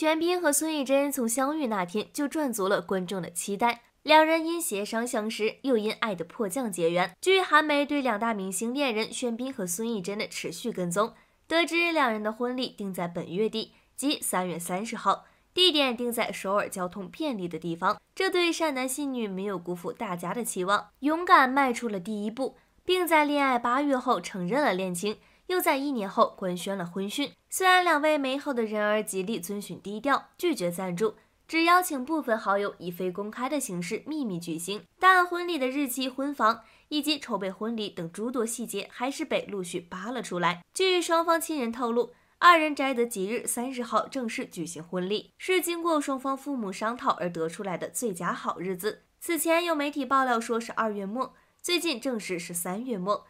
玄彬和孙艺珍从相遇那天就赚足了观众的期待。两人因协商相识，又因爱的迫降结缘。据韩媒对两大明星恋人玄彬和孙艺珍的持续跟踪，得知两人的婚礼定在本月底，即三月三十号，地点定在首尔交通便利的地方。这对善男信女没有辜负大家的期望，勇敢迈出了第一步，并在恋爱八月后承认了恋情。又在一年后官宣了婚讯。虽然两位美好的人儿极力遵循低调，拒绝赞助，只邀请部分好友以非公开的形式秘密举行，但婚礼的日期、婚房以及筹备婚礼等诸多细节还是被陆续扒了出来。据双方亲人透露，二人摘得吉日三十号正式举行婚礼，是经过双方父母商讨而得出来的最佳好日子。此前有媒体爆料说是二月末，最近证实是三月末。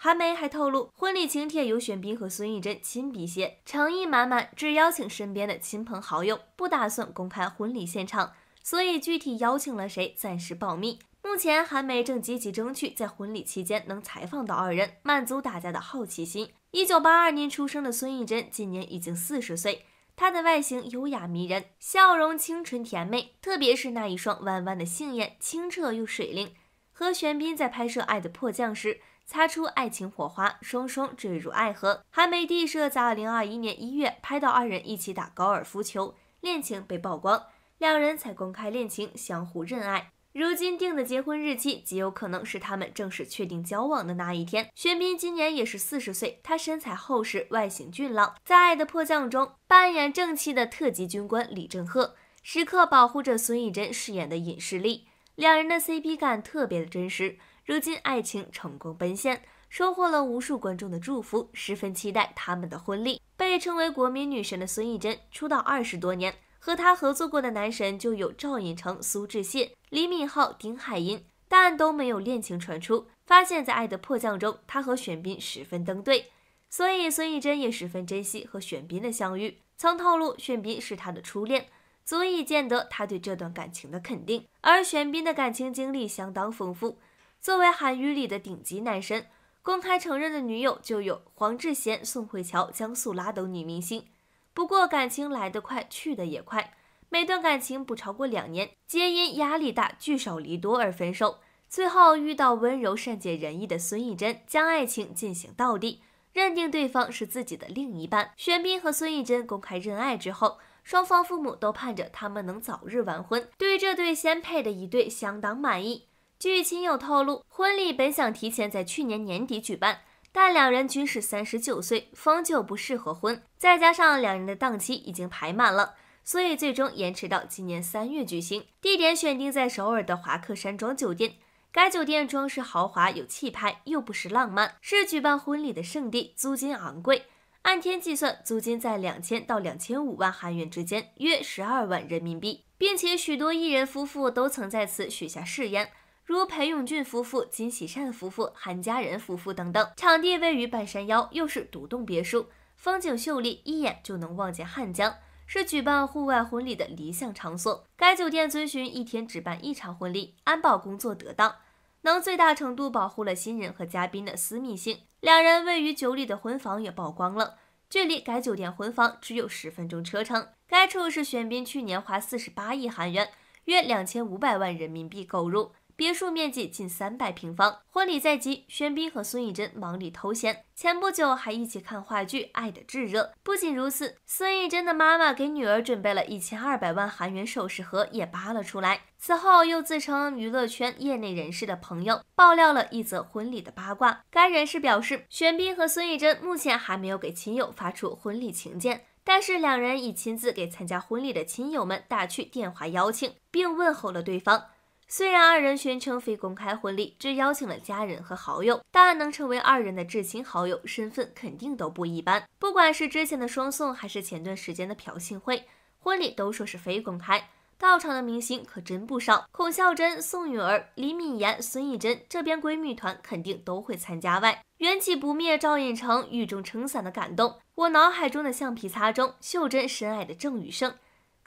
韩梅还透露，婚礼请帖由玄彬和孙艺珍亲笔写，诚意满满，只邀请身边的亲朋好友，不打算公开婚礼现场，所以具体邀请了谁暂时保密。目前韩梅正积极争取在婚礼期间能采访到二人，满足大家的好奇心。一九八二年出生的孙艺珍今年已经四十岁，她的外形优雅迷人，笑容清纯甜美，特别是那一双弯弯的杏眼，清澈又水灵。和玄彬在拍摄《爱的迫降》时。擦出爱情火花，双双坠入爱河。韩媒帝摄在二零二一年一月拍到二人一起打高尔夫球，恋情被曝光，两人才公开恋情，相互认爱。如今定的结婚日期极有可能是他们正式确定交往的那一天。玄彬今年也是四十岁，他身材厚实，外形俊朗，在《爱的迫降》中扮演正气的特级军官李正赫，时刻保护着孙艺珍饰演的尹世丽，两人的 CP 感特别的真实。如今爱情成功奔现，收获了无数观众的祝福，十分期待他们的婚礼。被称为国民女神的孙艺珍，出道二十多年，和她合作过的男神就有赵寅成、苏志燮、李敏镐、丁海寅，但都没有恋情传出。发现在《爱的迫降》中，她和玄彬十分登对，所以孙艺珍也十分珍惜和玄彬的相遇，曾透露玄彬是她的初恋，足以见得她对这段感情的肯定。而玄彬的感情经历相当丰富。作为韩娱里的顶级男神，公开承认的女友就有黄智贤、宋慧乔、江素拉等女明星。不过感情来得快，去得也快，每段感情不超过两年，皆因压力大、聚少离多而分手。最后遇到温柔善解人意的孙艺珍，将爱情进行到底，认定对方是自己的另一半。玄彬和孙艺珍公开认爱之后，双方父母都盼着他们能早日完婚，对这对仙配的一对相当满意。据亲友透露，婚礼本想提前在去年年底举办，但两人均是三十九岁，方就不适合婚，再加上两人的档期已经排满了，所以最终延迟到今年三月举行。地点选定在首尔的华克山庄酒店，该酒店装饰豪华有气派，又不失浪漫，是举办婚礼的圣地，租金昂贵，按天计算，租金在两千到两千五万韩元之间，约十二万人民币，并且许多艺人夫妇都曾在此许下誓言。如裴永俊夫妇、金喜善夫妇、韩家人夫妇等等，场地位于半山腰，又是独栋别墅，风景秀丽，一眼就能望见汉江，是举办户外婚礼的理想场所。该酒店遵循一天只办一场婚礼，安保工作得当，能最大程度保护了新人和嘉宾的私密性。两人位于酒里的婚房也曝光了，距离该酒店婚房只有十分钟车程。该处是玄彬去年花四十八亿韩元，约两千五百万人民币购入。别墅面积近三百平方，婚礼在即，玄彬和孙艺珍忙里偷闲。前不久还一起看话剧《爱的炙热》。不仅如此，孙艺珍的妈妈给女儿准备了一千二百万韩元首饰盒也扒了出来。此后，又自称娱乐圈业内人士的朋友爆料了一则婚礼的八卦。该人士表示，玄彬和孙艺珍目前还没有给亲友发出婚礼请柬，但是两人已亲自给参加婚礼的亲友们打去电话邀请，并问候了对方。虽然二人宣称非公开婚礼，只邀请了家人和好友，但能成为二人的至亲好友，身份肯定都不一般。不管是之前的双宋，还是前段时间的朴信惠婚礼，都说是非公开，到场的明星可真不少。孔孝真、宋允儿、李敏妍、孙艺珍，这边闺蜜团肯定都会参加。外缘起不灭，赵寅成雨中撑伞的感动，我脑海中的橡皮擦中秀珍深爱的郑宇生。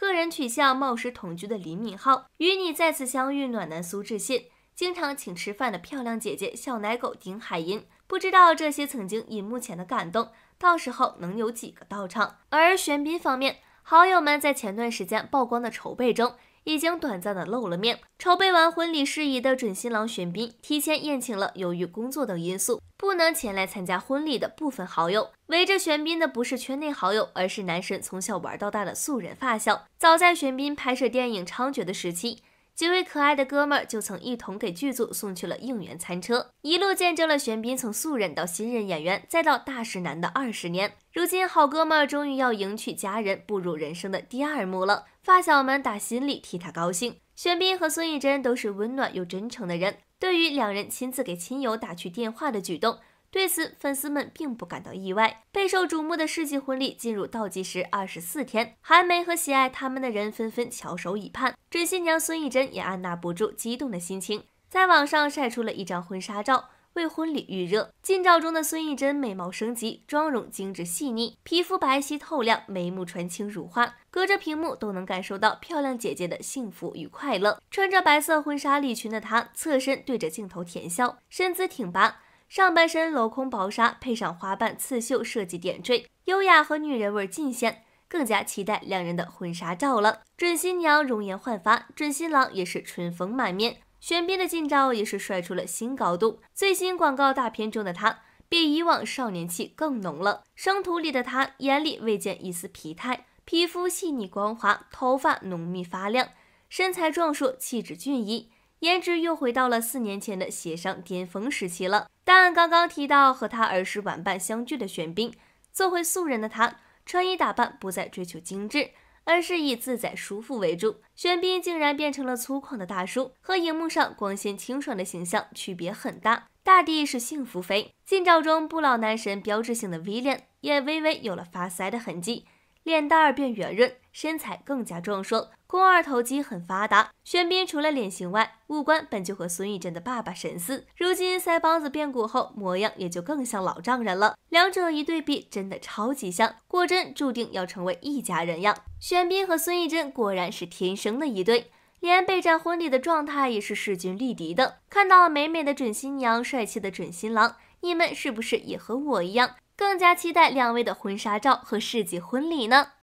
个人取向冒失同居的李敏镐，与你再次相遇暖男苏志燮，经常请吃饭的漂亮姐姐小奶狗丁海寅，不知道这些曾经银幕前的感动，到时候能有几个到场？而玄彬方面，好友们在前段时间曝光的筹备中。已经短暂的露了面，筹备完婚礼事宜的准新郎玄彬提前宴请了由于工作等因素不能前来参加婚礼的部分好友。围着玄彬的不是圈内好友，而是男神从小玩到大的素人发小。早在玄彬拍摄电影《猖獗》的时期。几位可爱的哥们儿就曾一同给剧组送去了应援餐车，一路见证了玄彬从素人到新人演员，再到大势男的二十年。如今好哥们儿终于要迎娶佳人，步入人生的第二幕了，发小们打心里替他高兴。玄彬和孙艺珍都是温暖又真诚的人，对于两人亲自给亲友打去电话的举动。对此，粉丝们并不感到意外。备受瞩目的世纪婚礼进入倒计时二十四天，韩媒和喜爱他们的人纷纷翘首以盼。准新娘孙艺珍也按捺不住激动的心情，在网上晒出了一张婚纱照，为婚礼预热。近照中的孙艺珍美貌升级，妆容精致细腻，皮肤白皙透亮，眉目传情如花。隔着屏幕都能感受到漂亮姐姐的幸福与快乐。穿着白色婚纱礼裙的她，侧身对着镜头甜笑，身姿挺拔。上半身镂空薄纱配上花瓣刺绣设计点缀，优雅和女人味尽显，更加期待两人的婚纱照了。准新娘容颜焕发，准新郎也是春风满面。玄彬的近照也是帅出了新高度。最新广告大片中的他，比以往少年气更浓了。生图里的他眼里未见一丝疲态，皮肤细腻光滑，头发浓密发亮，身材壮硕，气质俊逸。颜值又回到了四年前的协商巅峰时期了。但刚刚提到和他儿时玩伴相聚的玄彬，做回素人的他穿衣打扮不再追求精致，而是以自在舒服为主。玄彬竟然变成了粗犷的大叔，和荧幕上光鲜清爽的形象区别很大。大地是幸福肥，近照中不老男神标志性的 V 脸也微微有了发腮的痕迹，脸蛋儿变圆润，身材更加壮硕。肱二头肌很发达，玄彬除了脸型外，五官本就和孙艺珍的爸爸神似，如今腮帮子变鼓后，模样也就更像老丈人了。两者一对比，真的超级像，果真注定要成为一家人样。玄彬和孙艺珍果然是天生的一对，连备战婚礼的状态也是势均力敌的。看到美美的准新娘，帅气的准新郎，你们是不是也和我一样，更加期待两位的婚纱照和世纪婚礼呢？